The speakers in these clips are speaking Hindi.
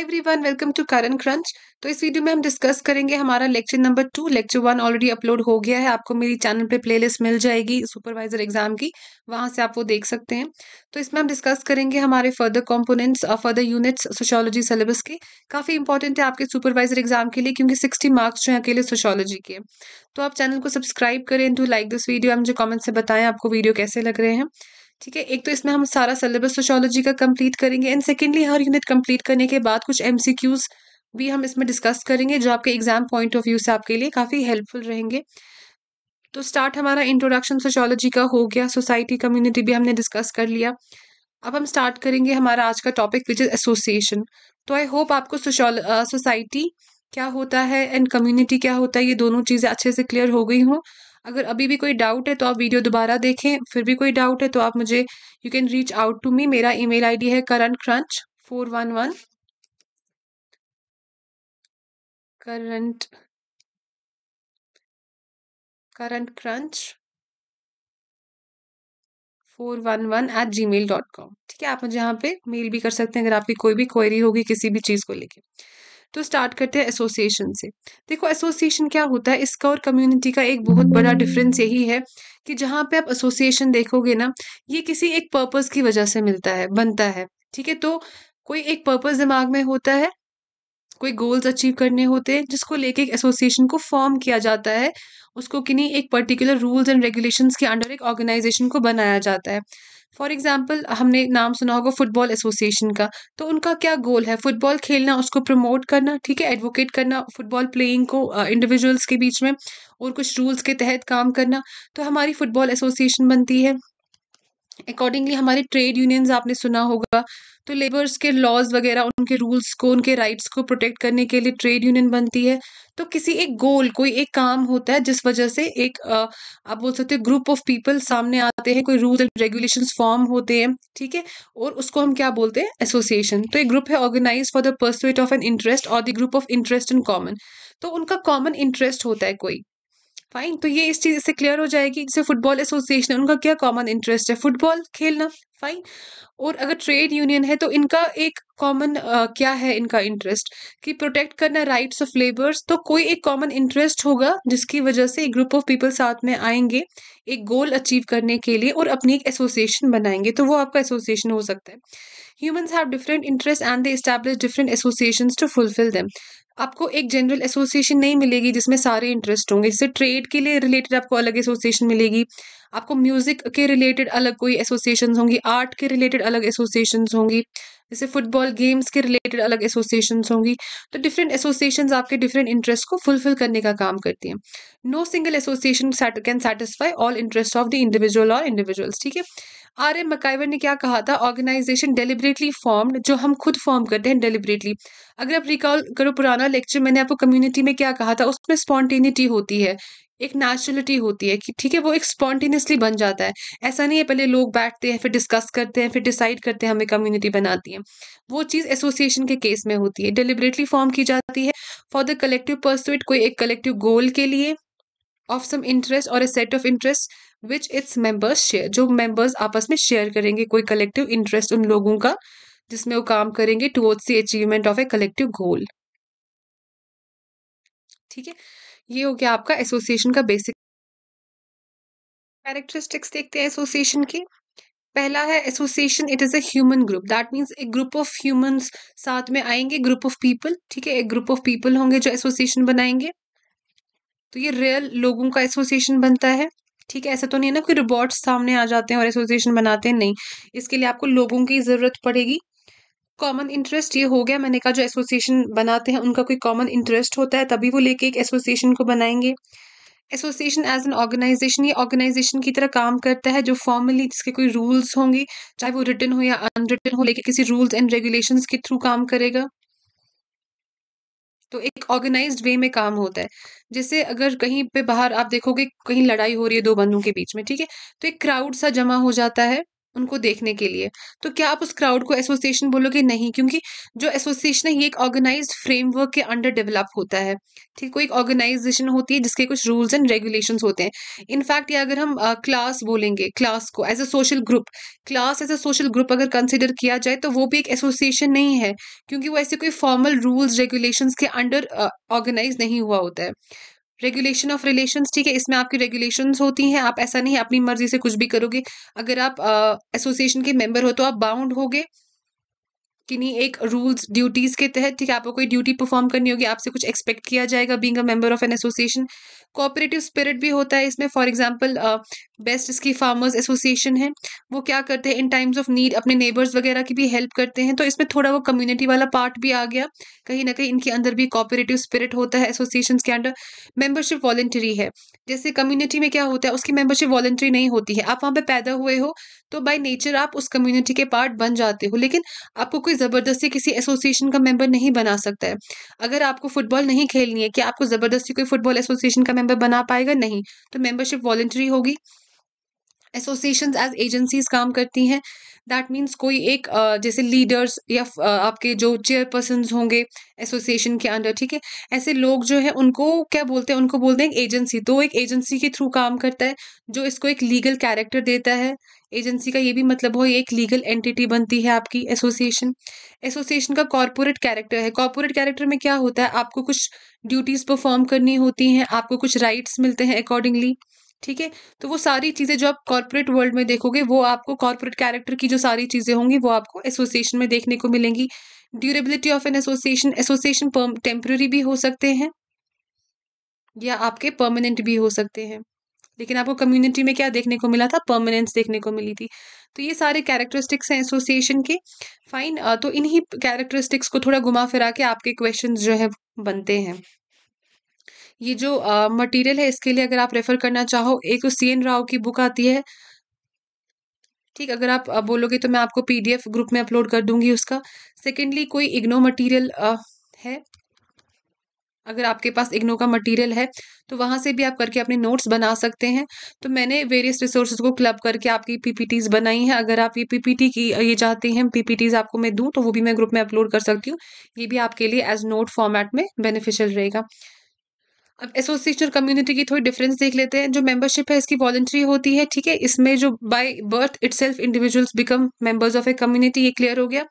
Every everyone welcome to Current Crunch तो इस वीडियो में हम डिस्कस करेंगे हमारा lecture number two lecture one already upload हो गया है आपको मेरी चैनल पे प्लेलिस्ट मिल जाएगी सुपरवाइजर एग्जाम की वहां से आप वो देख सकते हैं तो इसमें हम डिस्कस करेंगे हमारे फर्दर कॉम्पोनेंट्स और फर्दर यूनिट्स सोशोलॉजी सिलेबस के काफ़ी इंपॉर्टेंट है आपके सुपरवाइजर एग्जाम के लिए क्योंकि सिक्सटी मार्क्स जो है अकेले सोशोलॉजी के तो आप चैनल को सब्सक्राइब करें टू लाइक दिस वीडियो हम जो कॉमेंट से बताएं आपको वीडियो कैसे लग रहे हैं ठीक है एक तो इसमें हम सारा सिलेबस सोशोलॉजी का कंप्लीट करेंगे एंड सेकेंडली हर यूनिट कंप्लीट करने के बाद कुछ एम भी हम इसमें डिस्कस करेंगे जो आपके एग्जाम पॉइंट ऑफ व्यू से आपके लिए काफ़ी हेल्पफुल रहेंगे तो स्टार्ट हमारा इंट्रोडक्शन सोशोलॉजी का हो गया सोसाइटी कम्युनिटी भी हमने डिस्कस कर लिया अब हम स्टार्ट करेंगे हमारा आज का टॉपिक विच इज़ एसोसिएशन तो आई होप आपको सोसाइटी क्या होता है एंड कम्युनिटी क्या होता है ये दोनों चीज़ें अच्छे से क्लियर हो गई हों अगर अभी भी कोई डाउट है तो आप वीडियो दोबारा देखें फिर भी कोई डाउट है तो आप मुझे you can reach out to me मेरा ईमेल आईडी है Karan crunch four one one current current crunch four one one at gmail dot com ठीक है आप मुझे यहाँ पे मेल भी कर सकते हैं अगर आपकी कोई भी क्वेरी होगी किसी भी चीज़ को लेके तो स्टार्ट करते हैं एसोसिएशन से देखो एसोसिएशन क्या होता है इसका और कम्युनिटी का एक बहुत बड़ा डिफरेंस यही है कि जहाँ पे आप एसोसिएशन देखोगे ना ये किसी एक पर्पस की वजह से मिलता है बनता है ठीक है तो कोई एक पर्पस दिमाग में होता है कोई गोल्स अचीव करने होते हैं जिसको लेके एक एसोसिएशन को फॉर्म किया जाता है उसको किन्हीं एक पर्टिकुलर रूल्स एंड रेगुलेशंस के अंडर एक ऑर्गेनाइजेशन को बनाया जाता है फॉर एग्जाम्पल हमने नाम सुना होगा फुटबॉल एसोसिएशन का तो उनका क्या गोल है फुटबॉल खेलना उसको प्रमोट करना ठीक है एडवोकेट करना फुटबॉल प्लेइंग को इंडिविजुअल्स के बीच में और कुछ रूल्स के तहत काम करना तो हमारी फुटबॉल एसोसिएशन बनती है अकॉर्डिंगली हमारे ट्रेड यूनियंस आपने सुना होगा तो लेबर्स के लॉज वगैरह उनके रूल्स को उनके राइट्स को प्रोटेक्ट करने के लिए ट्रेड यूनियन बनती है तो किसी एक गोल कोई एक काम होता है जिस वजह से एक आप बोल सकते हो ग्रुप ऑफ पीपल सामने आते हैं कोई रूल्स एंड रेगुलेशन फॉर्म होते हैं ठीक है और उसको हम क्या बोलते हैं एसोसिएशन तो एक ग्रुप है organise for the pursuit of an interest और the group of interest in common तो उनका कॉमन इंटरेस्ट होता है कोई फाइन तो ये इस चीज़ से क्लियर हो जाएगी जैसे फुटबॉल एसोसिएशन है उनका क्या कॉमन इंटरेस्ट है फुटबॉल खेलना फाइन और अगर ट्रेड यूनियन है तो इनका एक कॉमन uh, क्या है इनका इंटरेस्ट कि प्रोटेक्ट करना राइट्स ऑफ लेबर्स तो कोई एक कॉमन इंटरेस्ट होगा जिसकी वजह से एक ग्रुप ऑफ पीपल साथ में आएंगे एक गोल अचीव करने के लिए और अपनी एक एसोसिएशन बनाएंगे तो वो आपका एसोसिएशन हो सकता है humans have different interest and they establish different associations to fulfil them आपको एक जनरल एसोसिएशन नहीं मिलेगी जिसमें सारे इंटरेस्ट होंगे जैसे ट्रेड के लिए रिलेटेड आपको अलग एसोसिएशन मिलेगी आपको म्यूज़िक के रिलेटेड अलग कोई एसोसिएशन होंगी आर्ट के रिलेटेड अलग एसोसिएशन होंगी जैसे फुटबॉल गेम्स के रिलेटेड अलग एसोसिएशन होंगी तो डिफरेंट एसोसिएशन आपके डिफरेंट इंटरेस्ट को फुलफिल करने का काम करती हैं no single association can satisfy all interest of the individual और इंडिविजुअल्स ठीक है आर एम मकाइवर ने क्या कहा था ऑर्गेनाइजेशन डेलिबरेटली फॉर्म्ड जो हम खुद फॉर्म करते हैं डेलिबरेटली अगर आप रिकॉल करो पुराना लेक्चर मैंने आपको कम्युनिटी में क्या कहा था उसमें स्पॉन्टेनिटी होती है एक नेचुरलिटी होती है कि ठीक है वो एक स्पॉन्टेनियसली बन जाता है ऐसा नहीं है पहले लोग बैठते हैं फिर डिस्कस करते हैं फिर डिसाइड करते हैं हमें कम्युनिटी बनाती है वो चीज़ एसोसिएशन के केस में होती है डिलिबरेटली फॉर्म की जाती है फॉर द कलेक्टिव परसुइट कोई एक कलेक्टिव गोल के लिए ऑफ सम इंटरेस्ट और a set of interest which its members share जो मेंबर्स आपस में शेयर करेंगे कोई कलेक्टिव इंटरेस्ट उन लोगों का जिसमें वो काम करेंगे towards the achievement of a collective goal ठीक है ये हो गया आपका एसोसिएशन का बेसिक कैरेक्टरिस्टिक्स देखते हैं एसोसिएशन की पहला है association it is a human group that means a group of humans साथ में आएंगे ग्रुप ऑफ पीपल ठीक है एक ग्रुप ऑफ पीपल होंगे जो एसोसिएशन बनाएंगे तो ये रियल लोगों का एसोसिएशन बनता है ठीक है ऐसा तो नहीं है ना कोई रोबोट्स सामने आ जाते हैं और एसोसिएशन बनाते हैं नहीं इसके लिए आपको लोगों की ज़रूरत पड़ेगी कॉमन इंटरेस्ट ये हो गया मैंने कहा जो एसोसिएशन बनाते हैं उनका कोई कॉमन इंटरेस्ट होता है तभी वो लेके एक एसोसिएशन को बनाएंगे एसोसिएशन एज एन ऑर्गेनाइजेशन ये ऑर्गेनाइजेशन की तरह काम करता है जो फॉर्मली जिसके कोई रूल्स होंगे चाहे वो रिटर्न हो या अनरिटर्न हो लेकिन किसी रूल्स एंड रेगुलेशन के थ्रू काम करेगा तो एक ऑर्गेनाइज वे में काम होता है जैसे अगर कहीं पे बाहर आप देखोगे कहीं लड़ाई हो रही है दो बंदों के बीच में ठीक है तो एक क्राउड सा जमा हो जाता है उनको देखने के लिए तो क्या आप उस क्राउड को एसोसिएशन बोलोगे नहीं क्योंकि जो एसोसिएशन है ये एक ऑर्गेनाइज फ्रेमवर्क के अंडर डेवलप होता है ठीक कोई एक ऑर्गेनाइजेशन होती है जिसके कुछ रूल्स एंड रेगुलेशन होते हैं इनफैक्ट ये अगर हम क्लास uh, बोलेंगे क्लास को as a social group class as a social group अगर कंसिडर किया जाए तो वो भी एक एसोसिएशन नहीं है क्योंकि वो ऐसे कोई फॉर्मल रूल्स रेगुलेशन के अंडर ऑर्गेनाइज uh, नहीं हुआ होता है रेगुलेशन ऑफ रिलेशन ठीक है इसमें आपकी रेगुलेशन होती हैं आप ऐसा नहीं अपनी मर्जी से कुछ भी करोगे अगर आप एसोसिएशन के मेंबर हो तो आप बाउंड होगे नहीं एक रूल्स ड्यूटीज़ के तहत ठीक है आपको कोई ड्यूटी परफॉर्म करनी होगी आपसे कुछ एक्सपेक्ट किया जाएगा being a member of an association cooperative spirit भी होता है इसमें फॉर एग्जांपल बेस्ट इसकी फार्मर्स एसोसिएशन है वो क्या करते हैं इन टाइम्स ऑफ नीड अपने नेबर्स वगैरह की भी हेल्प करते हैं तो इसमें थोड़ा वो कम्युनिटी वाला पार्ट भी आ गया कहीं ना कहीं इनके अंदर भी कॉपरेटिव स्पिरिट होता है एसोसिएशन के अंडर मेंबरशिप वॉलेंटरी है जैसे कम्युनिटी में क्या होता है उसकी मेंबरशिप वॉलेंटरी नहीं होती है आप वहाँ पर पैदा हुए हो तो बाई नेचर आप उस कम्युनिटी के पार्ट बन जाते हो लेकिन आपको कोई ज़बरदस्ती किसी एसोसिएशन का मेंबर नहीं बना सकता है अगर आपको फुटबॉल नहीं खेलनी है कि आपको ज़बरदस्ती कोई फुटबॉल एसोसिएशन का मेंबर बना पाएगा नहीं तो मेंबरशिप वॉलेंट्री होगी एसोसिएशन एज एजेंसीज काम करती हैं दैट मीन्स कोई एक जैसे लीडर्स या आपके जो चेयरपर्सन होंगे एसोसिएशन के अंडर ठीक है ऐसे लोग जो है उनको क्या बोलते हैं उनको बोलते हैं एजेंसी तो एक एजेंसी के थ्रू काम करता है जो इसको एक लीगल कैरेक्टर देता है एजेंसी का ये भी मतलब हो ये एक लीगल एंटिटी बनती है आपकी एसोसिएशन एसोसिएशन का कॉरपोरेट कैरेक्टर है कॉरपोरेट कैरेक्टर में क्या होता है आपको कुछ ड्यूटीज़ परफॉर्म करनी होती हैं आपको कुछ राइट्स मिलते हैं अकॉर्डिंगली ठीक है तो वो सारी चीज़ें जो आप कॉर्पोरेट वर्ल्ड में देखोगे वो आपको कॉर्पोरेट कैरेक्टर की जो सारी चीज़ें होंगी वो आपको एसोसिएशन में देखने को मिलेंगी durability of an association association temporary भी हो सकते हैं या आपके परमानेंट भी हो सकते हैं लेकिन आपको कम्युनिटी में क्या देखने को मिला था परमानेंस देखने को मिली थी तो ये सारे कैरेक्टरिस्टिक्स हैं एसोसिएशन के फाइन तो इन्हीं कैरेक्टरिस्टिक्स को थोड़ा घुमा फिरा के आपके क्वेश्चन जो है बनते हैं ये जो मटेरियल है इसके लिए अगर आप रेफ़र करना चाहो एक तो सी एन राव की बुक आती है ठीक अगर आप बोलोगे तो मैं आपको पीडीएफ ग्रुप में अपलोड कर दूंगी उसका सेकेंडली कोई इग्नो मटेरियल है अगर आपके पास इग्नो का मटेरियल है तो वहां से भी आप करके अपने नोट्स बना सकते हैं तो मैंने वेरियस रिसोर्सेज को क्लब करके आपकी पीपीटीज बनाई हैं अगर आप ये पीपीटी की ये चाहते हैं पीपीटीज आपको मैं दूं तो वो भी मैं ग्रुप में अपलोड कर सकती हूँ ये भी आपके लिए एज नोट फॉर्मेट में बेनिफिशियल रहेगा अब एसोसिएशन कम्युनिटी की थोड़ी डिफरेंस देख लेते हैं जो मेंबरशिप है इसकी वॉलेंट्री होती है ठीक है इसमें जो by birth it individuals become members of a community ये क्लियर हो गया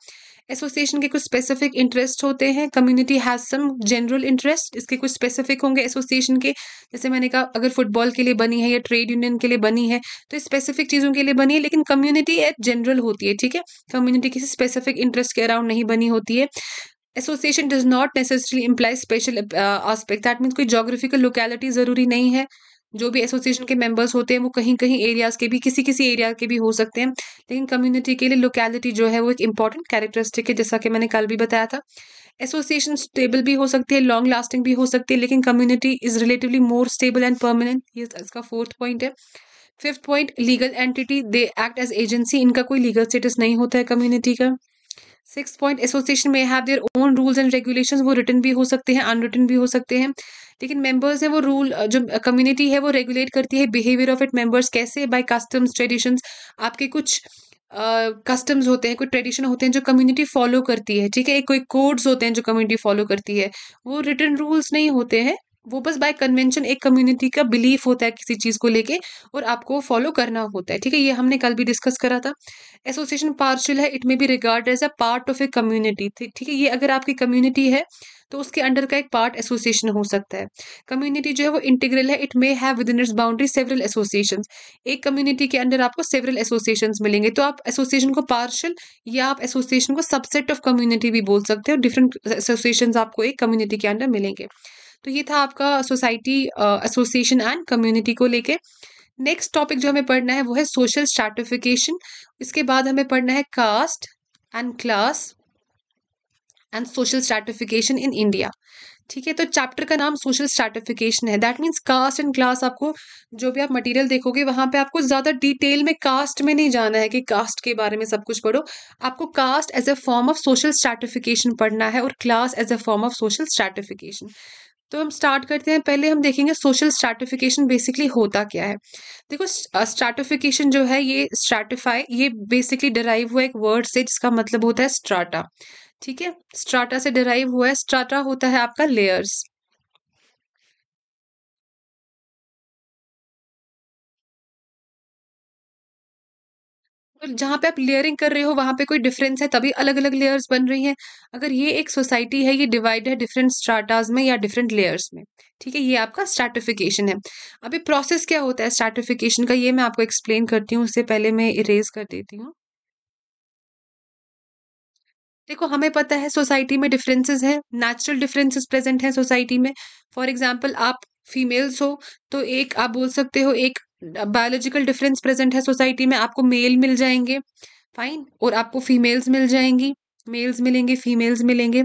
एसोसिएशन के कुछ स्पेसिफिक इंटरेस्ट होते हैं community has some general interest इसके कुछ स्पेसिफिक होंगे एसोसिएशन के जैसे मैंने कहा अगर फुटबॉल के लिए बनी है या ट्रेड यूनियन के लिए बनी है तो स्पेसिफिक चीज़ों के लिए बनी है लेकिन कम्युनिटी एट जनरल होती है ठीक है कम्युनिटी किसी स्पेसिफिक इंटरेस्ट के अराउंड नहीं बनी होती है association does not necessary imply spatial aspect that means कोई जोग्राफिकल लोकेलिटी ज़रूरी नहीं है जो भी एसोसिएशन के मेंबर्स होते हैं वो कहीं कहीं एरियाज के भी किसी किसी एरिया के भी हो सकते हैं लेकिन कम्युनिटी के लिए लोकेलिटी जो है वो एक इंपॉर्टेंट कैरेक्टरिस्टिक है जैसा कि मैंने कल भी बताया था एसोसिएशन स्टेबल भी हो सकती है लॉन्ग लास्टिंग भी हो सकती है लेकिन community is relatively more stable and permanent ये इसका फोर्थ पॉइंट है fifth point legal entity they act as agency इनका कोई लीगल स्टेटस नहीं होता है कम्युनिटी का सिक्स पॉइंट एसोसिएशन में have their own rules and regulation वो रिटर्न भी हो सकते हैं अनरिटन भी हो सकते हैं लेकिन मेंबर्स है वो रूल जो कम्युनिटी है वो रेगुलेट करती है बिहेवियर ऑफ इट मेंबर्स कैसे बाय कस्टम्स ट्रेडिशंस आपके कुछ कस्टम्स uh, होते हैं कोई ट्रेडिशन होते हैं जो कम्युनिटी फॉलो करती है ठीक है एक कोई कोड्स होते हैं जो कम्युनिटी फॉलो करती है वो रिटर्न रूल्स नहीं होते हैं वो बस बाय कन्वेंशन एक कम्युनिटी का बिलीफ होता है किसी चीज़ को लेके और आपको फॉलो करना होता है ठीक है ये हमने कल भी डिस्कस करा था एसोसिएशन पार्शल है it may be regard as a part of a community ठीक है ये अगर आपकी कम्युनिटी है तो उसके अंडर का एक पार्ट एसोसिएशन हो सकता है कम्युनिटी जो है वो इंटीग्रल है it may have within its boundary several association एक कम्युनिटी के अंडर आपको सेवरल एसोसिएशन मिलेंगे तो आप एसोसिएशन को पार्शल या आप एसोसिएशन को सबसेट ऑफ कम्युनिटी भी बोल सकते हो डिफरेंट एसोसिएशन आपको एक कम्युनिटी के अंडर मिलेंगे तो ये था आपका सोसाइटी एसोसिएशन एंड कम्युनिटी को लेके नेक्स्ट टॉपिक जो हमें पढ़ना है वो है सोशल स्टार्टिफिकेशन इसके बाद हमें पढ़ना है caste and class and social stratification in India ठीक है तो चैप्टर का नाम सोशल स्टार्टिफिकेशन है that means caste and class आपको जो भी आप मटेरियल देखोगे वहाँ पे आपको ज़्यादा डिटेल में कास्ट में नहीं जाना है कि कास्ट के बारे में सब कुछ पढ़ो आपको caste as a form of social stratification पढ़ना है और class as a form of social stratification तो हम स्टार्ट करते हैं पहले हम देखेंगे सोशल स्ट्रेटिफिकेशन बेसिकली होता क्या है देखो स्ट्रेटिफिकेशन जो है ये स्ट्रेटिफाई ये बेसिकली डिराइव हुआ एक वर्ड से जिसका मतलब होता है स्ट्राटा ठीक है स्ट्राटा से डिराइव हुआ है स्ट्राटा होता है आपका लेयर्स जहाँ पे आप लेयरिंग कर रहे हो वहाँ पे कोई डिफरेंस है तभी अलग अलग लेयर्स बन रही हैं अगर ये एक सोसाइटी है ये डिवाइड है डिफरेंट स्ट्राटाज में या डिफरेंट लेयर्स में ठीक है ये आपका स्ट्रेटिफिकेशन है अभी प्रोसेस क्या होता है स्ट्रेटिफिकेशन का ये मैं आपको एक्सप्लेन करती हूँ उससे पहले मैं इरेज कर देती हूँ देखो हमें पता है सोसाइटी में डिफरेंसेस हैं नेचुरल डिफरेंसेस प्रेजेंट हैं सोसाइटी में फॉर एग्जांपल आप फीमेल्स हो तो एक आप बोल सकते हो एक बायोलॉजिकल डिफरेंस प्रेजेंट है सोसाइटी में आपको मेल मिल जाएंगे फाइन और आपको फीमेल्स मिल जाएंगी मेल्स मिलेंगे फीमेल्स मिलेंगे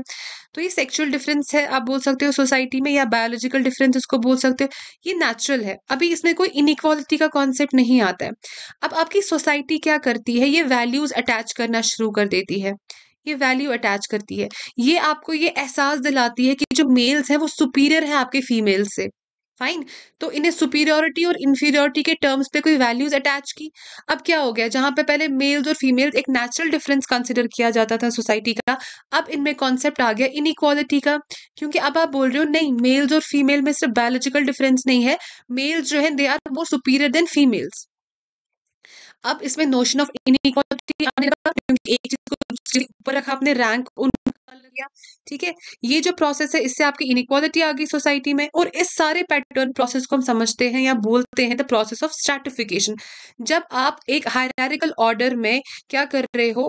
तो ये सेक्सुअल डिफरेंस है आप बोल सकते हो सोसाइटी में या बायोलॉजिकल डिफरेंस इसको बोल सकते हो ये नेचुरल है अभी इसमें कोई इनिक्वालिटी का कॉन्सेप्ट नहीं आता है अब आपकी सोसाइटी क्या करती है ये वैल्यूज अटैच करना शुरू कर देती है ये वैल्यू अटैच करती है ये आपको ये एहसास दिलाती है कि जो मेल्स हैं वो सुपीरियर हैं आपके फीमेल से फाइन तो इन्हें सुपीरियोरिटी और इन्फीरियोरिटी के टर्म्स पे कोई वैल्यूज अटैच की अब क्या हो गया जहां पे पहले मेल्स और फीमेल्स एक नेचुरल डिफरेंस कंसिडर किया जाता था सोसाइटी का अब इनमें कॉन्सेप्ट आ गया इनइक्वालिटी का क्योंकि अब आप बोल रहे हो नहीं मेल्स और फीमेल में सिर्फ बायोलॉजिकल डिफरेंस नहीं है मेल्स जो है they are more superior than females अब इसमें नोशन ऑफ इनइक्वालिटी आने लगा क्योंकि एक चीज को ऊपर रखा अपने रैंक ठीक है ये जो प्रोसेस है इससे आपकी इनक्वालिटी आ गई सोसाइटी में और इस सारे पैटर्न प्रोसेस को हम समझते हैं या बोलते हैं द प्रोसेस ऑफ स्ट्रेटिफिकेशन जब आप एक हायरिकल ऑर्डर में क्या कर रहे हो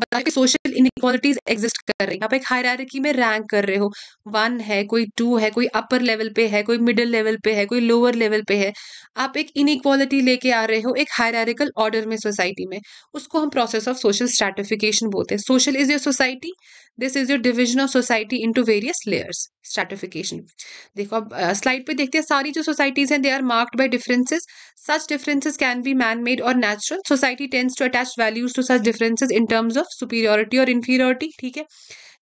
बता कि सोशल इनक्वालिटीज एग्जिस्ट कर रही है आप एक हायरार्की में रैंक कर रहे हो वन है कोई टू है कोई अपर लेवल पे है कोई मिडिल लेवल पे है कोई लोअर लेवल पे है आप एक इनक्वालिटी लेके आ रहे हो एक हायरिकल ऑर्डर में सोसाइटी में उसको हम प्रोसेस ऑफ सोशल स्ट्रेटिफिकेशन बोलते हैं social is your society this is your division of society into various layers stratification देखो अब स्लाइड पर पे देखते हैं सारी जो सोसाइटीज हैं they are marked by differences such differences can be man made और natural society tends to attach values to such differences in terms of superiority और इन्फीरियोरिटी ठीक है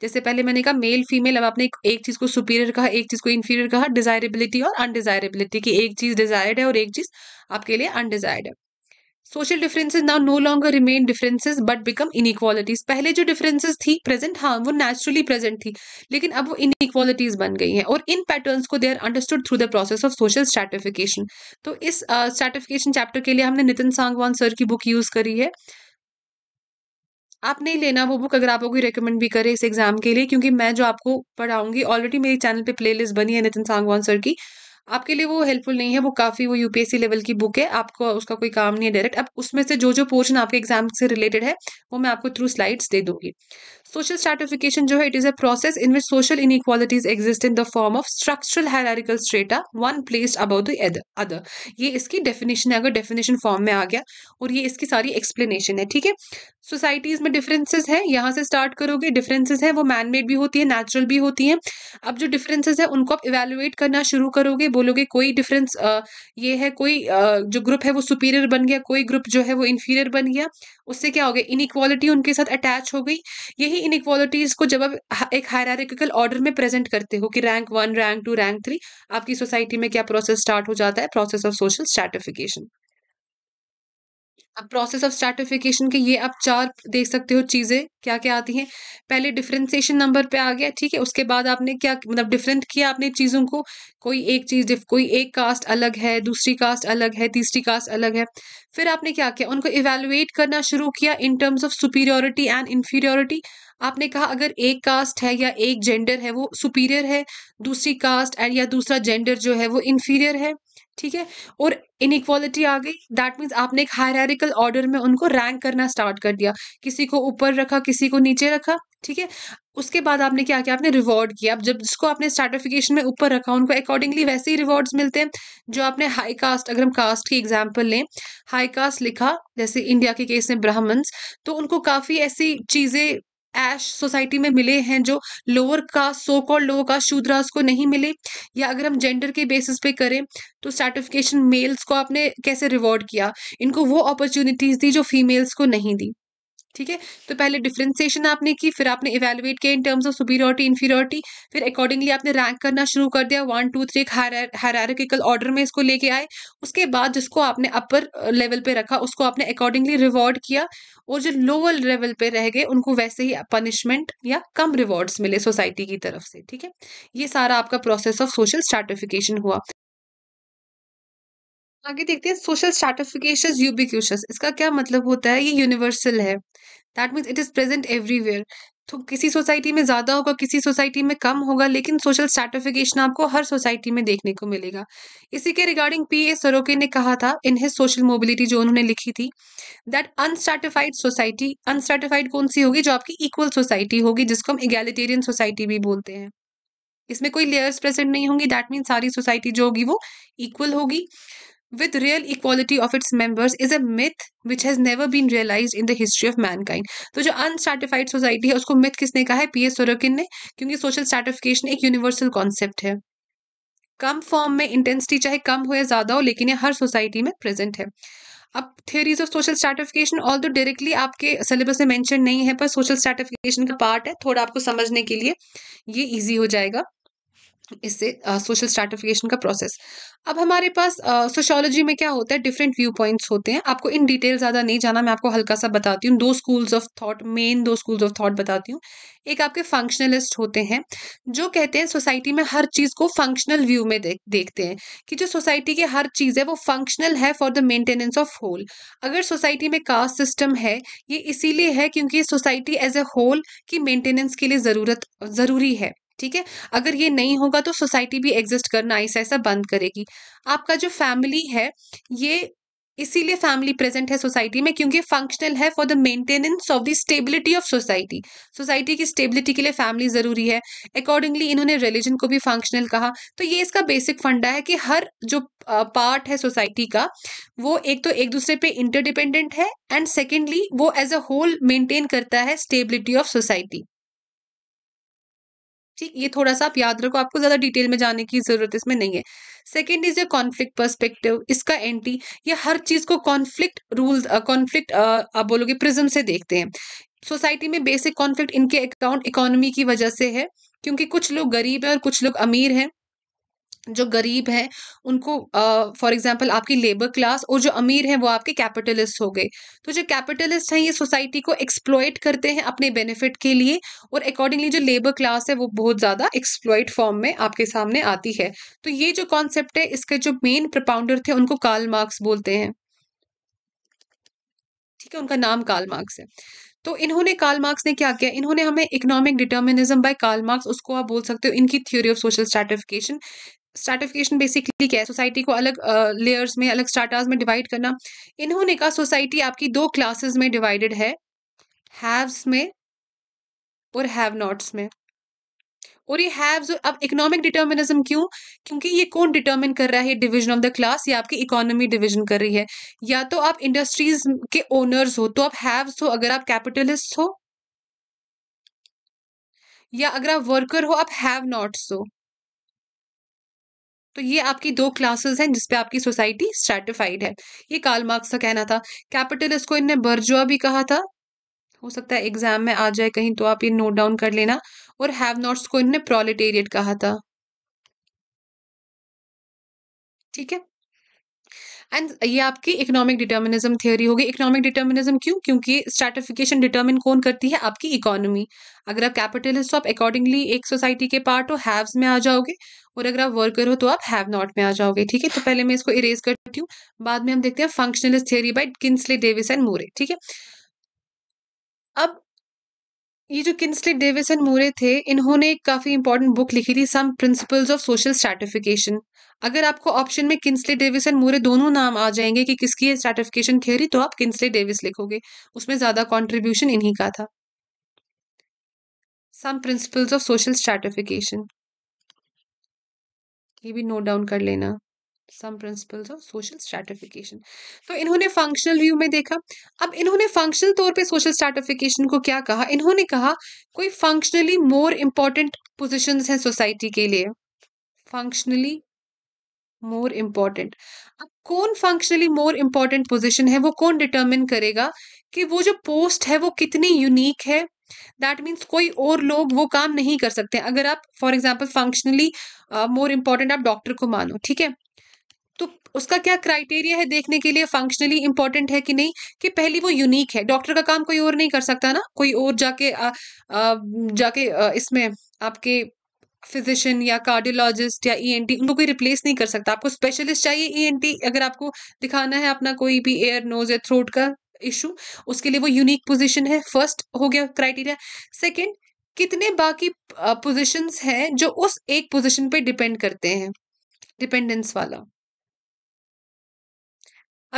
जैसे पहले मैंने कहा मेल फीमेल अब आपने एक चीज को सुपीरियर कहा एक चीज को इन्फीरियर कहा डिजायरेबिलिटी और अनडिजायरेबिलिटी की एक चीज डिजायर्ड है और एक चीज आपके लिए अनडिजायर्ड है social differences now no longer remain differences but become inequalities पहले जो डिफरेंसेज थी प्रेजेंट हाँ वो नेचुरली प्रेजेंट थी लेकिन अब वो इनइक्वालिटीज बन गई हैं और इन पैटर्न को they are understood through the process of social stratification तो इस स्टार्टिफिकेशन uh, चैप्टर के लिए हमने नितिन सांगवान सर की बुक यूज करी है आप नहीं लेना वो बुक अगर आपको कोई रिकमेंड भी करे इस एग्जाम के लिए क्योंकि मैं जो आपको पढ़ाऊंगी ऑलरेडी मेरे चैनल पे प्लेलिस्ट बनी है नितिन सांगवान सर की आपके लिए वो हेल्पफुल नहीं है वो काफ़ी वो यूपीएससी लेवल की बुक है आपको उसका कोई काम नहीं है डायरेक्ट अब उसमें से जो जो पोर्शन आपके एग्जाम से रिलेटेड है वो मैं आपको थ्रू स्लाइड्स दे दूंगी सोशल स्टार्टिफिकेशन जो है it is a process in which social inequalities exist in the form of structural hierarchical strata one placed about the other ये इसकी डेफिनेशन है अगर डेफिनेशन फॉर्म में आ गया और ये इसकी सारी एक्सप्लेनेशन है ठीक है सोसाइटीज़ में डिफरेंसेज है यहाँ से स्टार्ट करोगे डिफरेंसेज है वो मैनमेड भी होती है नेचुरल भी होती है अब जो डिफरेंसेज है उनको आप इवेलुएट करना शुरू करोगे बोलोगे कोई डिफरेंस ये है कोई जो ग्रुप है वो सुपीरियर बन गया कोई ग्रुप जो है वो इन्फीरियर बन गया उससे क्या हो गया इनक्वालिटी उनके साथ अटैच हो गई यही इनक्वालिटीज़ को जब आप एक हायरारिकल ऑर्डर में प्रेजेंट करते हो कि rank one rank two rank three आपकी सोसाइटी में क्या प्रोसेस स्टार्ट हो जाता है प्रोसेस ऑफ सोशल स्टार्टिफिकेशन अब प्रोसेस ऑफ स्टार्टिफिकेशन के ये आप चार देख सकते हो चीज़ें क्या क्या आती हैं पहले डिफ्रेंसीशन नंबर पे आ गया ठीक है उसके बाद आपने क्या मतलब डिफरेंट किया आपने चीज़ों को कोई एक चीज़ डिफ कोई एक कास्ट अलग है दूसरी कास्ट अलग है तीसरी कास्ट अलग है फिर आपने क्या किया उनको इवेलुएट करना शुरू किया in terms of superiority and inferiority आपने कहा अगर एक कास्ट है या एक जेंडर है वो सुपीरियर है दूसरी कास्ट एंड या दूसरा जेंडर जो है वो इन्फीरियर है ठीक है और इनक्वालिटी आ गई दैट मीन्स आपने एक हायरिकल ऑर्डर में उनको रैंक करना स्टार्ट कर दिया किसी को ऊपर रखा किसी को नीचे रखा ठीक है उसके बाद आपने क्या किया आपने रिवॉर्ड किया अब जब जिसको आपने स्टार्टिफिकेशन में ऊपर रखा उनको अकॉर्डिंगली वैसे ही रिवॉर्ड्स मिलते हैं जो आपने हाई कास्ट अगर हम कास्ट की एग्जांपल लें हाई कास्ट लिखा जैसे इंडिया के केस में ब्राह्मण्स तो उनको काफ़ी ऐसी चीज़ें ऐश सोसाइटी में मिले हैं जो lower caste so called lower caste Shudras को नहीं मिले या अगर हम जेंडर के बेसिस पे करें तो सर्टिफिकेशन मेल्स को आपने कैसे रिवॉर्ड किया इनको वो अपॉर्चुनिटीज़ दी जो फीमेल्स को नहीं दी ठीक है तो पहले डिफ्रेंसिएशन आपने की फिर आपने इवेलुएट किया in terms of superiority inferiority फिर अकॉर्डिंगली आपने रैंक करना शुरू कर दिया वन टू थ्री एक ऑर्डर में इसको लेके आए उसके बाद जिसको आपने अपर लेवल uh, पे रखा उसको आपने अकॉर्डिंगली रिवॉर्ड किया और जो लोअर लेवल पे रह गए उनको वैसे ही पनिशमेंट या कम रिवॉर्ड्स मिले सोसाइटी की तरफ से ठीक है ये सारा आपका प्रोसेस ऑफ सोशल स्टार्टिफिकेशन हुआ आगे देखते हैं सोशल स्टार्टिफिकेशन यूबिक्यूशस इसका क्या मतलब होता है ये यूनिवर्सल है that means it is present everywhere तो किसी सोसाइटी में ज़्यादा होगा किसी सोसाइटी में कम होगा लेकिन सोशल स्टार्टिफिकेशन आपको हर सोसाइटी में देखने को मिलेगा इसी के रिगार्डिंग पी ए सरोके ने कहा था इन्हें सोशल मोबिलिटी जो उन्होंने लिखी थी दैट अनस्टार्टिफाइड सोसाइटी अनस्टार्टिफाइड कौन सी होगी जो आपकी इक्वल सोसाइटी होगी जिसको हम इगैलिटेरियन सोसाइटी भी बोलते हैं इसमें कोई लेयर्स प्रेजेंट नहीं होंगी दैट मीन सारी सोसाइटी जो होगी वो इक्वल होगी with real equality of its members is a myth which has never been realized in the history of mankind. तो जो अनस्टार्टिफाइड सोसाइटी है उसको मिथ किसने कहा है पी एस सोरोकिन ने क्योंकि सोशल स्टार्टिफिकेशन एक यूनिवर्सल कॉन्सेप्ट है कम फॉर्म में इंटेंसिटी चाहे कम हो या ज़्यादा हो लेकिन ये हर सोसाइटी में प्रेजेंट है अब theories of social stratification although directly आपके सिलेबस में मेंशन नहीं है पर सोशल स्टार्टिफिकेशन का पार्ट है थोड़ा आपको समझने के लिए ये इजी हो जाएगा इससे सोशल स्ट्रेटिफिकेशन का प्रोसेस अब हमारे पास सोशोलॉजी में क्या होता है डिफरेंट व्यू पॉइंट्स होते हैं आपको इन डिटेल ज़्यादा नहीं जाना मैं आपको हल्का सा बताती हूँ दो स्कूल्स ऑफ थॉट मेन दो स्कूल्स ऑफ थॉट बताती हूँ एक आपके फंक्शनलिस्ट होते हैं जो कहते हैं सोसाइटी में हर चीज़ को फंक्शनल व्यू में देख देखते हैं कि जो सोसाइटी की हर चीज़ है वो फंक्शनल है for the maintenance of whole अगर सोसाइटी में कास्ट सिस्टम है ये इसीलिए है क्योंकि सोसाइटी एज ए होल की मेंटेनेंस के लिए ज़रूरत ज़रूरी है ठीक है अगर ये नहीं होगा तो सोसाइटी भी एग्जिस्ट करना ऐसा ऐसा बंद करेगी आपका जो फैमिली है ये इसीलिए फैमिली प्रेजेंट है सोसाइटी में क्योंकि फंक्शनल है for the maintenance of the stability of society society की स्टेबिलिटी के लिए फैमिली ज़रूरी है अकॉर्डिंगली इन्होंने रिलीजन को भी फंक्शनल कहा तो ये इसका बेसिक फंडा है कि हर जो पार्ट है सोसाइटी का वो एक तो एक दूसरे पे इंटरडिपेंडेंट है एंड सेकेंडली वो एज अ होल मेंटेन करता है स्टेबिलिटी ऑफ सोसाइटी ठीक ये थोड़ा सा आप याद रखो आपको ज़्यादा डिटेल में जाने की ज़रूरत इसमें नहीं है second is a conflict perspective इसका एंटी ये हर चीज़ को कॉन्फ्लिक्ट रूल कॉन्फ्लिक्ट आप बोलोगे प्रिज्म से देखते हैं सोसाइटी में बेसिक कॉन्फ्लिक्ट इनके अकाउंट इकोनॉमी की वजह से है क्योंकि कुछ लोग गरीब हैं और कुछ लोग अमीर हैं जो गरीब है उनको फॉर uh, एग्जाम्पल आपकी लेबर क्लास और जो अमीर है वो आपके कैपिटलिस्ट हो गए तो जो कैपिटलिस्ट हैं ये सोसाइटी को एक्सप्लॉयट करते हैं अपने बेनिफिट के लिए और अकॉर्डिंगली जो लेबर क्लास है वो बहुत ज़्यादा एक्सप्लॉयट फॉर्म में आपके सामने आती है तो ये जो कॉन्सेप्ट है इसके जो मेन प्रपाउंडर थे उनको काल मार्क्स बोलते हैं ठीक है उनका नाम काल मार्क्स है तो इन्होंने काल मार्क्स ने क्या किया इन्होंने हमें economic determinism by Karl Marx उसको आप बोल सकते हो इनकी theory of social stratification stratification basically क्या है सोसाइटी को अलग लेयर्स uh, में अलग स्टार्टर्स में डिवाइड करना इन्होंने कहा सोसाइटी आपकी दो क्लासेस में डिवाइडेड है हैव्स में और हैव नॉट्स में और ये हैव्स अब इकोनॉमिक डिटर्मिनिज्म क्यों क्योंकि ये कौन डिटर्मिन कर रहा है डिवीजन ऑफ द क्लास या आपकी इकोनॉमी डिवीजन कर रही है या तो आप इंडस्ट्रीज के ओनर्स हो तो आप हैव्स हो अगर आप कैपिटलिस्ट हो या अगर आप वर्कर हो आप हैव नॉट्स हो तो ये आपकी दो क्लासेस हैं जिसपे आपकी सोसाइटी स्ट्रेटिफाइड है ये काल मार्क्स का कहना था कैपिटलिस्ट को इनने बर्जुआ भी कहा था हो सकता है एग्जाम में आ जाए कहीं तो आप ये नोट डाउन कर लेना और हैव नॉट्स को इनने प्रोलिटेरिएट कहा था ठीक है एंड ये आपकी इकोनॉमिक डिटर्मिनिज्म थ्योरी होगी इकोनॉमिक डिटर्मिनिज्म क्यों क्योंकि स्ट्रेटिफिकेशन डिटर्मिन कौन करती है आपकी इकोनॉमी अगर आप कैपिटलिस्ट हो आप अकॉर्डिंगली एक सोसाइटी के पार्ट हो हैव्स में आ जाओगे और अगर आप वर्कर हो तो आप हैव नॉट में आ जाओगे ठीक है तो पहले मैं इसको इरेज करती हूँ बाद में हम देखते हैं functionalist theory by Kingsley Davis and Moore ठीक है अब ये जो किन्सले डेविस एंड मोरे थे इन्होंने काफ़ी इंपॉर्टेंट बुक लिखी थी some principles of social stratification अगर आपको ऑप्शन में किन्सले डेविस एंड मूरे दोनों नाम आ जाएंगे कि किसकी है स्टार्टिफिकेशन थ्योरी तो आप किन्सले डेविस लिखोगे उसमें ज़्यादा कॉन्ट्रीब्यूशन इन्हीं का था some principles of social stratification ये भी नोट डाउन कर लेना some principles of social stratification तो इन्होंने फंक्शनल व्यू में देखा अब इन्होंने फंक्शनल तौर पे सोशल स्टार्टिफिकेशन को क्या कहा इन्होंने कहा कोई फंक्शनली मोर इम्पॉर्टेंट पोजिशन है सोसाइटी के लिए फंक्शनली मोर इम्पॉर्टेंट अब कौन फंक्शनली मोर इम्पॉर्टेंट पोजिशन है वो कौन डिटर्मिन करेगा कि वो जो पोस्ट है वो कितनी यूनिक है दैट मीन्स कोई और लोग वो काम नहीं कर सकते अगर आप for example functionally more important आप डॉक्टर को मानो ठीक है तो उसका क्या क्राइटेरिया है देखने के लिए फंक्शनली इंपॉर्टेंट है कि नहीं कि पहली वो यूनिक है डॉक्टर का काम कोई और नहीं कर सकता ना कोई और जाके आ, uh, आ, uh, जाके आ, uh, इसमें आपके फिजिशियन या कार्डियोलॉजिस्ट या ईएनटी e उनको कोई रिप्लेस नहीं कर सकता आपको स्पेशलिस्ट चाहिए ईएनटी e अगर आपको दिखाना है अपना कोई भी एयर नोज या थ्रोट का इशू उसके लिए वो यूनिक पोजीशन है फर्स्ट हो गया क्राइटेरिया सेकंड कितने बाकी पोजीशंस हैं जो उस एक पोजीशन पे डिपेंड करते हैं डिपेंडेंस वाला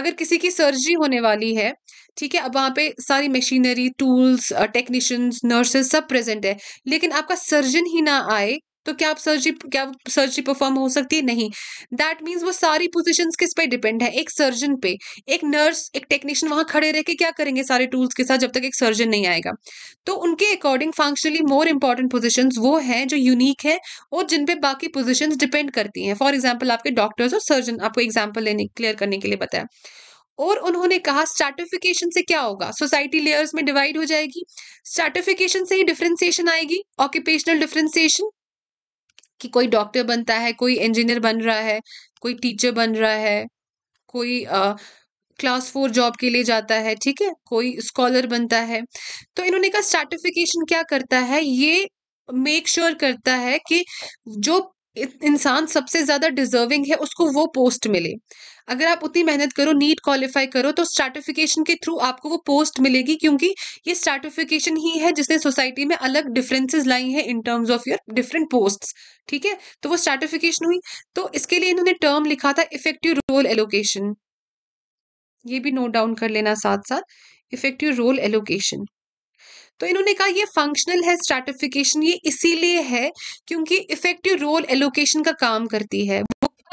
अगर किसी की सर्जरी होने वाली है ठीक है अब वहाँ पे सारी मशीनरी टूल्स टेक्नीशियंस नर्सेस सब प्रेजेंट है लेकिन आपका सर्जन ही ना आए तो क्या आप सर्जरी क्या सर्जरी परफॉर्म हो सकती है नहीं दैट मीन्स वो सारी पोजिशन किस पे डिपेंड है एक सर्जन पे एक नर्स एक टेक्नीशियन वहां खड़े रह के क्या करेंगे सारे टूल्स के साथ जब तक एक सर्जन नहीं आएगा तो उनके according functionally more important position वो है जो यूनिक है और जिनपे बाकी पोजिशन डिपेंड करती हैं फॉर एग्जाम्पल आपके डॉक्टर्स और सर्जन आपको एग्जाम्पल लेने क्लियर करने के लिए बताया और उन्होंने कहा स्टार्टिफिकेशन से क्या होगा सोसाइटी लेयर्स में डिवाइड हो जाएगी स्टार्टिफिकेशन से ही डिफ्रेंसिएशन आएगी ऑक्यूपेशनल डिफ्रेंसिएशन कि कोई डॉक्टर बनता है कोई इंजीनियर बन रहा है कोई टीचर बन रहा है कोई क्लास फोर जॉब के लिए जाता है ठीक है कोई स्कॉलर बनता है तो इन्होंने कहा स्टार्टिफिकेशन क्या करता है ये मेक श्योर sure करता है कि जो इंसान सबसे ज़्यादा डिजर्विंग है उसको वो पोस्ट मिले अगर आप उतनी मेहनत करो नीट क्वालिफाई करो तो स्टार्टिफिकेशन के थ्रू आपको वो पोस्ट मिलेगी क्योंकि ये स्टार्टिफिकेशन ही है जिसने सोसाइटी में अलग डिफरेंसेस लाई हैं in terms of your different post ठीक है तो वो स्टार्टिफिकेशन हुई तो इसके लिए इन्होंने टर्म लिखा था इफेक्टिव रोल एलोकेशन ये भी नोट डाउन कर लेना साथ साथ इफेक्टिव रोल एलोकेशन तो इन्होंने कहा ये फंक्शनल है स्ट्रेटिफिकेशन ये इसीलिए है क्योंकि इफेक्टिव रोल एलोकेशन का काम करती है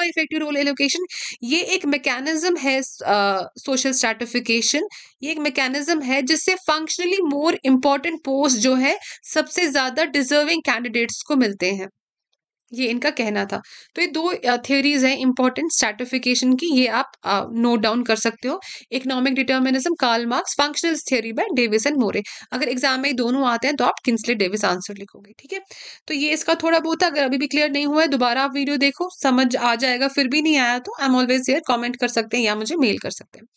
इफेक्टिव रोल एलोकेशन ये एक मैकेनिज्म है सोशल uh, स्ट्रेटिफिकेशन ये एक मैकेनिज्म है जिससे फंक्शनली मोर इम्पॉर्टेंट पोस्ट जो है सबसे ज़्यादा डिजर्विंग कैंडिडेट्स को मिलते हैं ये इनका कहना था तो ये दो थियोरीज हैं इंपॉर्टेंट स्ट्रेटिफिकेशन की ये आप नोट डाउन कर सकते हो economic determinism Karl Marx functional theory by Davis and Moore अगर एग्जाम में दोनों आते हैं तो आप किन्सले डेविस आंसर लिखोगे ठीक है तो ये इसका थोड़ा बहुत अगर अभी भी क्लियर नहीं हुआ है दोबारा आप वीडियो देखो समझ आ जाएगा फिर भी नहीं आया तो I am always here comment कर सकते हैं या मुझे मेल कर सकते हैं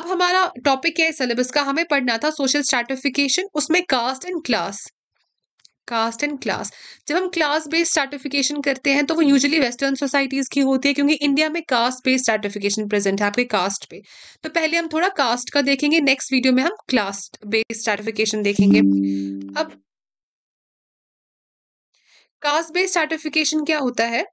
अब हमारा टॉपिक क्या है सिलेबस का हमें पढ़ना था सोशल स्ट्रेटिफिकेशन उसमें caste and class caste and class जब हम क्लास बेस्ड सर्टिफिकेशन करते हैं तो वो यूजुअली वेस्टर्न सोसाइटीज़ की होती है क्योंकि इंडिया में कास्ट बेस्ड सर्टिफिकेशन प्रेजेंट है आपके कास्ट पे तो पहले हम थोड़ा कास्ट का देखेंगे नेक्स्ट वीडियो में हम क्लास बेस्ड सर्टिफिकेशन देखेंगे अब कास्ट बेस्ड सर्टिफिकेशन क्या होता है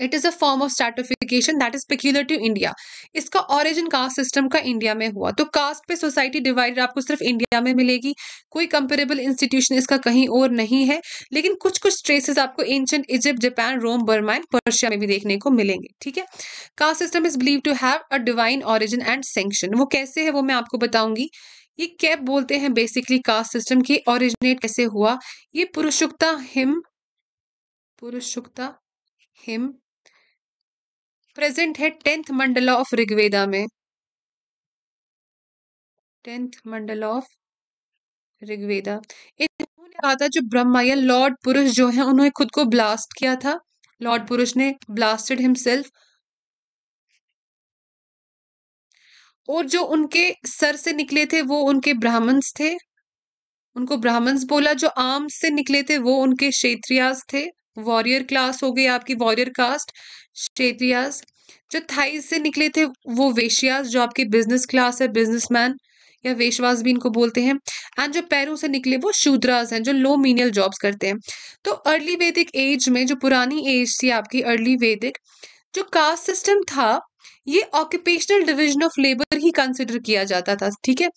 it is a form of stratification that is peculiar to India इसका ऑरिजिन कास्ट सिस्टम का इंडिया में हुआ तो कास्ट पे सोसाइटी डिवाइडेड आपको सिर्फ इंडिया में मिलेगी कोई कंपेरेबल इंस्टीट्यूशन इसका कहीं और नहीं है लेकिन कुछ कुछ ट्रेसेस आपको ancient Egypt Japan Rome Burma and Persia में भी देखने को मिलेंगे ठीक है caste system is believe to have a divine origin and sanction वो कैसे है वो मैं आपको बताऊंगी ये कैप बोलते हैं बेसिकली कास्ट सिस्टम की ओरिजिनेट कैसे हुआ ये Purushasukta hymn Purushasukta hymn present है टेंथ मंडला ऑफ ऋग्वेदा में टेंथ मंडला ऑफ ऋग्वेदा इन्होंने कहा था जो ब्रह्मा या लॉर्ड पुरुष जो है उन्होंने खुद को ब्लास्ट किया था लॉर्ड पुरुष ने ब्लास्टेड हिमसेल्फ और जो उनके सर से निकले थे वो उनके ब्राह्मण्स थे उनको ब्राह्मण्स बोला जो आम से निकले थे वो उनके क्षेत्रियास थे वॉरियर क्लास हो गई आपकी वॉरियर कास्ट क्षेत्रियाज जो थाईज से निकले थे वो वेशियाज जो आपकी बिजनेस क्लास है बिजनेसमैन या वेशवास भी इनको बोलते हैं एंड जो पैरों से निकले वो शूद्रास हैं जो लो मीनियल जॉब्स करते हैं तो अर्ली वैदिक एज में जो पुरानी एज थी आपकी अर्ली वैदिक जो कास्ट सिस्टम था ये ऑक्यूपेशनल डिविजन ऑफ लेबर ही कंसिडर किया जाता था ठीक है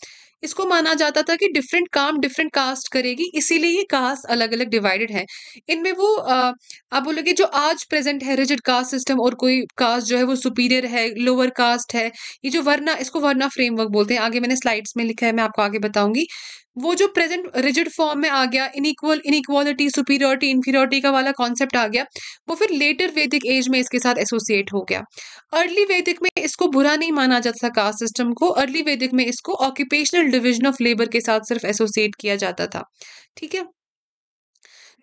इसको माना जाता था कि डिफरेंट काम डिफरेंट कास्ट करेगी इसीलिए ये कास्ट अलग अलग डिवाइडेड है इनमें वो आप बोलोगे जो आज प्रेजेंट है रिजिड कास्ट सिस्टम और कोई कास्ट जो है वो सुपीरियर है लोअर कास्ट है ये जो वरना इसको वरना फ्रेमवर्क बोलते हैं आगे मैंने स्लाइड्स में लिखा है मैं आपको आगे बताऊंगी वो जो प्रेजेंट रिजिड फॉर्म में आ गया इनइक्वल इनइक्वालिटी सुपीरियोरिटी इन्फीरियोरिटी का वाला कॉन्सेप्ट आ गया वो फिर लेटर वैदिक एज में इसके साथ एसोसिएट हो गया अर्ली वैदिक में इसको बुरा नहीं माना जाता था कास्ट सिस्टम को अर्ली वैदिक में इसको ऑक्यूपेशनल डिविजन ऑफ लेबर के साथ सिर्फ एसोसिएट किया जाता था ठीक है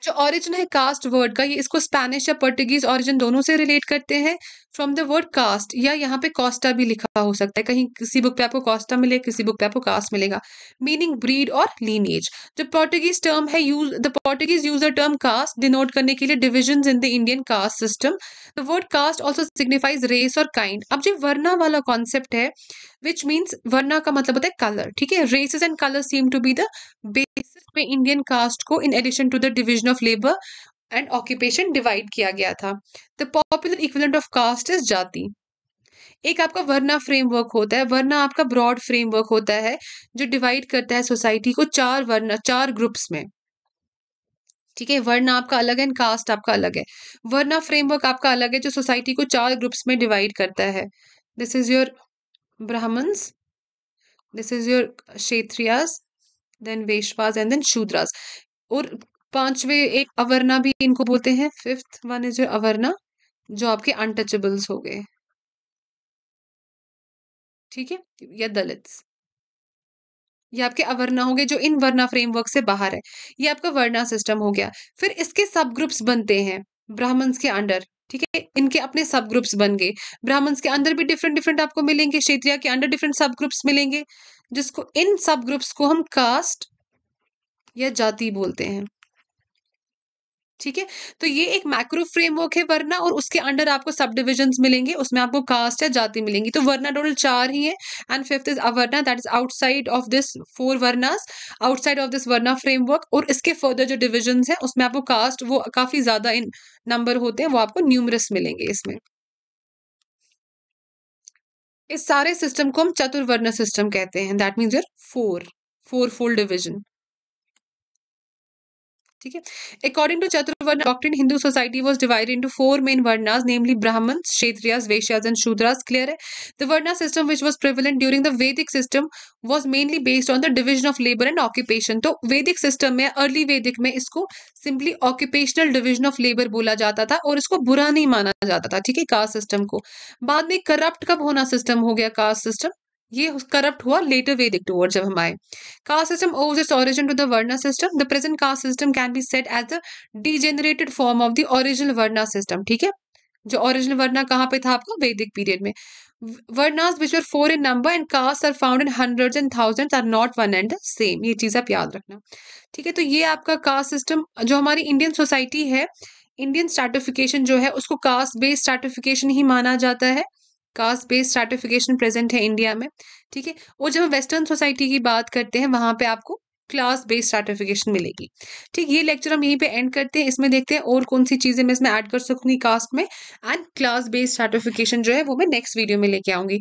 जो ऑरिजिन है कास्ट वर्ड का ये इसको स्पेनिश या पोर्टुगीज ऑरिजिन दोनों से रिलेट करते हैं फ्रॉम द वर्ड कास्ट या यहाँ पे कॉस्टा भी लिखा हो सकता है कहीं किसी बुक पे आपको कॉस्टा मिले किसी बुक पे आपको कास्ट मिलेगा मीनिंग ब्रीड और लीनेज जो पोर्टुगीज टर्म है use the Portuguese use term caste denote करने के लिए division in the Indian caste system the word caste also signifies race और काइंड अब जो वर्ना वाला कॉन्सेप्ट है विच मीन्स वर्ना का मतलब होता है कलर ठीक है races and colour seem to be the base पे इंडियन कास्ट को in addition to the division of labour and occupation divide किया गया था the popular equivalent of caste is jati एक आपका वर्ना फ्रेमवर्क होता है वर्ना आपका ब्रॉड फ्रेमवर्क होता है जो डिवाइड करता है सोसाइटी को चार वर्ना चार ग्रुप्स में ठीक है वर्ना आपका अलग है एंड कास्ट आपका अलग है वर्ना फ्रेमवर्क आपका अलग है जो सोसाइटी को चार ग्रुप्स में डिवाइड करता है this is your Brahmins this is your Kshatriyas then Vaishyas and then Shudras और पांचवे एक अवर्णा भी इनको बोलते हैं फिफ्थ वन इज अवर्णा जो आपके अनटचेबल्स हो गए ठीक है या दलित ये आपके अवर्णा हो गए जो इन वर्णा फ्रेमवर्क से बाहर है ये आपका वर्णा सिस्टम हो गया फिर इसके सब ग्रुप्स बनते हैं ब्राह्मण्स के अंडर ठीक है इनके अपने सब ग्रुप्स बन गए ब्राह्मण्स के अंदर भी डिफरेंट डिफरेंट आपको मिलेंगे क्षेत्रिया के अंदर डिफरेंट सब ग्रुप्स मिलेंगे जिसको इन सब ग्रुप्स को हम कास्ट या जाति बोलते हैं ठीक है तो ये एक मैक्रो फ्रेमवर्क है वरना और उसके अंडर आपको सब डिविजन मिलेंगे उसमें आपको कास्ट या जाति मिलेंगी तो वर्ना टोटल चार ही है and fifth is avarna that is outside of this four varnas outside of this varna framework और इसके फर्दर जो डिविजन है उसमें आपको कास्ट वो काफी ज्यादा इन नंबर होते हैं वो आपको न्यूमरस मिलेंगे इसमें इस सारे सिस्टम को हम चतुर्वर्ण सिस्टम कहते हैं that means your fourfold फोल्ड डिविजन ठीक है अकॉर्डिंग टू चतुर्वर्ण doctrine Hindu society was divide into four main varnas namely Brahmin Kshatriyas Vaishyas and Shudras clear है the varna system which was prevalent during the Vedic system was mainly based on the division of labour and occupation तो वैदिक सिस्टम में अर्ली वैदिक में इसको simply occupational division of labour बोला जाता था और इसको बुरा नहीं माना जाता था ठीक है कास्ट सिस्टम को बाद में करप्ट कब होना सिस्टम हो गया कास्ट सिस्टम ये करप्ट हुआ लेटर वैदिक टूवर्ड्स जब हम आए caste system owes its origin to the varna system the present caste system can be set as the degenerated form of the original varna system ठीक है जो ओरिजिनल वर्णा कहाँ पे था आपका वैदिक पीरियड में varnas which are four in number and caste are found in hundred and thousand are not one and same ये चीज़ आप याद रखना ठीक है तो ये आपका कास्ट सिस्टम जो हमारी इंडियन सोसाइटी है इंडियन स्टार्टिफिकेशन जो है उसको कास्ट बेस्ड स्टार्टिफिकेशन ही माना जाता है कास्ट बेस्ड स्ट्रेटिफिकेशन प्रेजेंट है इंडिया में ठीक है और जब हम वेस्टर्न सोसाइटी की बात करते हैं वहां पे आपको क्लास बेस्ड सर्टिफिकेशन मिलेगी ठीक ये लेक्चर हम यहीं पे एंड करते हैं इसमें देखते हैं और कौन सी चीज़ें मैं इसमें ऐड कर सकूंगी कास्ट में एंड क्लास बेस्ड सर्टिफिकेशन जो है वो मैं नेक्स्ट वीडियो में लेके आऊंगी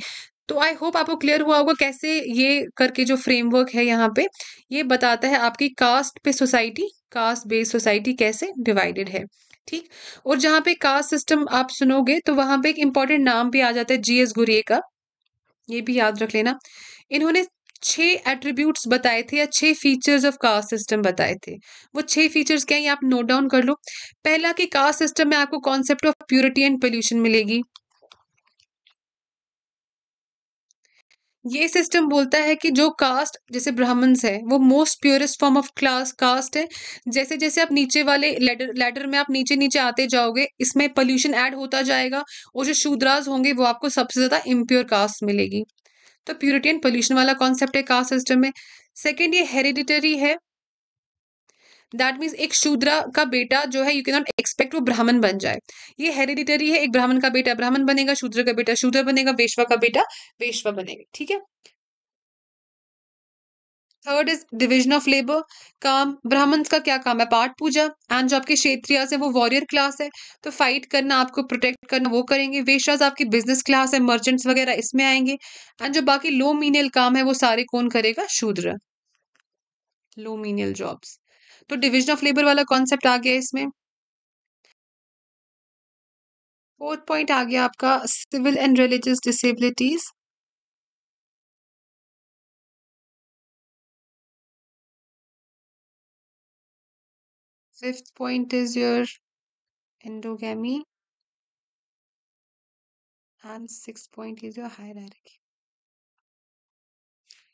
तो आई होप आपको क्लियर हुआ होगा कैसे ये करके जो फ्रेमवर्क है यहाँ पे ये बताता है आपकी कास्ट पे सोसाइटी कास्ट बेस्ड सोसाइटी कैसे डिवाइडेड है ठीक और जहां पे कास्ट सिस्टम आप सुनोगे तो वहां पे एक इंपॉर्टेंट नाम भी आ जाता है जीएस गुरिये का ये भी याद रख लेना इन्होंने छह एट्रीब्यूट्स बताए थे या छह फीचर्स ऑफ कास्ट सिस्टम बताए थे वो छह फीचर्स क्या है आप नोट डाउन कर लो पहला कि कास्ट सिस्टम में आपको concept of purity and pollution मिलेगी ये सिस्टम बोलता है कि जो कास्ट जैसे ब्राह्मण्स है वो most purest form of class caste है जैसे जैसे आप नीचे वाले लेडर लेडर में आप नीचे नीचे आते जाओगे इसमें पोल्यूशन ऐड होता जाएगा और जो शूद्राज होंगे वो आपको सबसे ज़्यादा इम्प्योर कास्ट मिलेगी तो प्योरिटी एंड पोल्यूशन वाला कॉन्सेप्ट है कास्ट सिस्टम में सेकेंड ये हेरिडिटरी है दैट मीन्स एक शूद्र का बेटा जो है यू के नॉट एक्सपेक्ट वो ब्राह्मण बन जाए ये हेरिडिटरी है एक ब्राह्मण का बेटा ब्राह्मण बनेगा शूद्र का बेटा शूद्र बनेगा वेशवा का बेटा वेशवा बनेगा ठीक है third is division of labour काम ब्राह्मण का क्या काम है पाठ पूजा एंड जो आपके क्षेत्रीय है वो वॉरियर क्लास है तो फाइट करना आपको प्रोटेक्ट करना वो करेंगे वेशाज आपकी बिजनेस क्लास है मर्चेंट्स वगैरह इसमें आएंगे एंड जो बाकी लो मीनियल काम है वो सारे कौन करेगा शूद्र लो मीनियल जॉब्स तो डिविजन ऑफ लेबर वाला कॉन्सेप्ट आ गया इसमें फोर्थ पॉइंट आ गया आपका civil and religious disabilities fifth point is your endogamy and six point is your hierarchy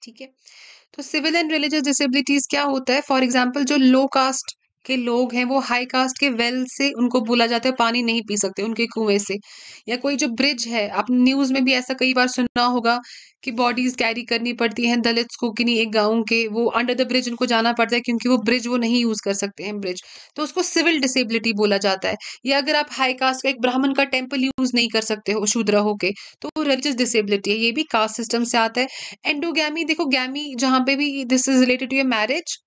ठीक है तो सिविल एंड रिलीजियस डिसेबिलिटीज क्या होता है फॉर एग्जाम्पल जो लो कास्ट के लोग हैं वो हाई कास्ट के वेल से उनको बोला जाता है पानी नहीं पी सकते उनके कुएं से या कोई जो ब्रिज है आपने न्यूज में भी ऐसा कई बार सुनना होगा कि बॉडीज कैरी करनी पड़ती हैं दलित को कि नहीं एक गाँव के वो अंडर द ब्रिज उनको जाना पड़ता है क्योंकि वो ब्रिज वो नहीं यूज कर सकते हैं ब्रिज तो उसको सिविल डिसेबिलिटी बोला जाता है या अगर आप हाई कास्ट का एक ब्राह्मण का टेम्पल यूज नहीं कर सकते हो शूद्र होके तो वो रिलीजियस डिसेबिलिटी है ये भी कास्ट सिस्टम से आता है एंडोगैमी देखो गैमी जहाँ पे भी दिस इज रिलेटेड टू ये मैरिज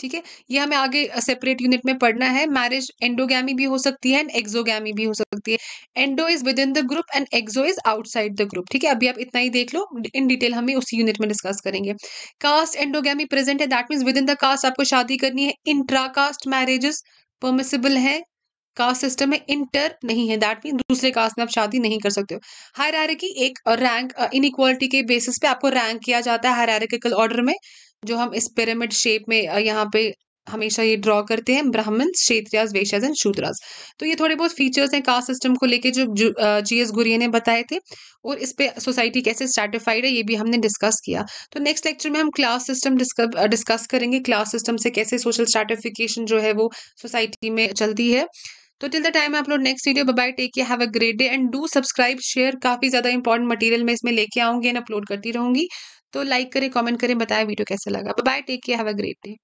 ठीक है ये हमें आगे सेपरेट यूनिट में पढ़ना है मैरिज एंडोगी भी हो सकती है एंड एक्सोगी भी हो सकती है endo is within the group and exo is outside the group ठीक है अभी आप इतना ही देख लो इन डिटेल हमें उसी यूनिट में डिस्कस करेंगे कास्ट एंडोगी प्रेजेंट है that means within the caste आपको शादी करनी है इंट्रा कास्ट मैरिजेस परमिसिबल है कास्ट सिस्टम में इंटर नहीं है दैट मीन दूसरे कास्ट में आप शादी नहीं कर सकते हो की एक रैंक इनइक्वालिटी के बेसिस पे आपको रैंक किया जाता है हायरारकिकल ऑर्डर में जो हम इस पिरामिड शेप में यहाँ पे हमेशा ये ड्रॉ करते हैं ब्राह्मण क्षेत्रियाज वेशज एंड शूद्राज तो ये थोड़े बहुत फीचर्स हैं कास्ट सिस्टम को लेके जो जी एस गुरिया ने बताए थे और इस पे सोसाइटी कैसे स्टार्टिफाइड है ये भी हमने डिस्कस किया तो नेक्स्ट लेक्चर में हम क्लास सिस्टम डिस्कस करेंगे क्लास सिस्टम से कैसे सोशल स्टार्टिफिकेशन जो है वो सोसाइटी में चलती है तो टिल द टाइम आप लोग next video bye take care have a great day and do subscribe share काफी ज्यादा इंपॉर्टेंट मटेरियल मैं इसमें लेके आऊंगी एंड अपलोड करती रहूंगी तो लाइक करें कमेंट करें बताएं वीडियो कैसा लगा bye take care have a great day